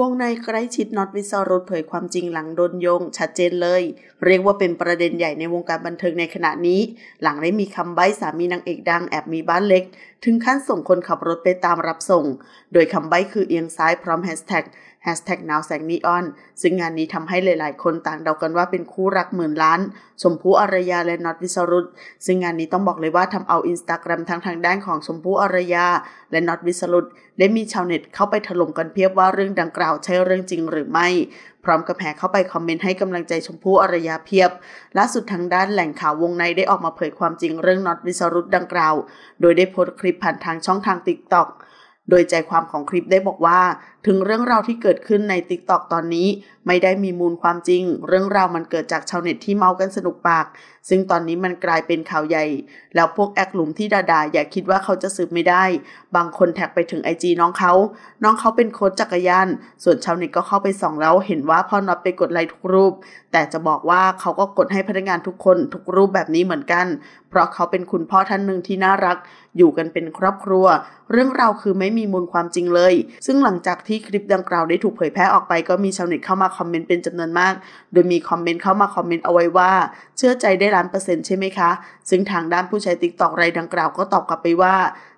วงในใกล้ชิดน็อตวิสรุตเผยความจริงหลังโดนโยง ชัดเจนเลย เรียกว่าเป็นประเด็นใหญ่ในวงการบันเทิงในขณะนี้ หลังได้มีคำใบ้สามีนางเอกดังแอบมีบ้านเล็ก ถึงขั้นส่งคนขับรถไปตามรับส่ง โดยคำใบ้คือเอียงซ้ายพร้อมแฮชแท็ก hashtag now แสงนีออนซึ่งงานนี้ทำให้หลาย ๆ คนต่างเดากันว่าเป็นคู่รักหมื่นล้านชมพู่อารยาและน็อตวิสรุตซึ่งงานนี้ต้องบอกเลยว่าทำเอาอินสตาแกรมทั้งทางด้านของชมพู่อารยาและน็อตวิสรุตได้มีชาวเน็ตเข้าไปถล่มกันเพียบว่าเรื่องดังกล่าวใช่เรื่องจริงหรือไม่ พร้อมกับแห่เข้าไปคอมเมนต์ให้กำลังใจชมพู่อารยาเพียบล่าสุดทางด้านแหล่งข่าววงในได้ออกมาเผยความจริงเรื่องน็อตวิสรุตดังกล่าวโดยได้โพสต์คลิปผ่านทางช่องทางติ๊กต็อกโดยใจความของคลิปได้บอกว่า ถึงเรื่องราวที่เกิดขึ้นใน t ิ k t o k ตอนนี้ ไม่ได้มีมูลความจริง เรื่องราวมันเกิดจากชาวเน็ตที่เมากันสนุกปาก ซึ่งตอนนี้มันกลายเป็นข่าวใหญ่ แล้วพวกแอคหลุมที่ดาดาอย่าคิดว่าเขาจะสืบไม่ได้ บางคนแท็กไปถึงไอจีน้องเขา น้องเขาเป็นโค้ชจักรยาน ส่วนชาวเน็ตก็เข้าไปส่องแล้วเห็นว่าพ่อน็อตไปกดไลค์ทุกรูป แต่จะบอกว่าเขาก็กดให้พนักงานทุกคน ทุกรูปแบบนี้เหมือนกันเพราะเขาเป็นคุณพ่อท่านหนึ่งที่น่ารักอยู่กันเป็นครอบครัว เรื่องราวคือไม่มีมูลความจริงเลย ซึ่งหลังจากที่คลิปดังกล่าวได้ถูกเผยแพร่ออกไปก็มีชาวเน็ตเข้ามาคอมเมนต์เป็นจำนวนมาก โดยมีคอมเมนต์เข้ามาคอมเมนต์เอาไว้ว่า เชื่อใจได้ล้านเปอร์เซ็นต์ใช่ไหมคะ ซึ่งทางด้านผู้ใช้ติ๊กตอกรายดังกล่าวก็ตอบกลับไปว่า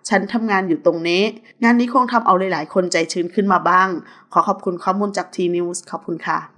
ฉันทำงานอยู่ตรงนี้งานนี้คงทำเอาหลายๆ คนใจชื้นขึ้นมาบ้าง ขอขอบคุณข้อมูลจากทีนิวส์ขอบคุณค่ะ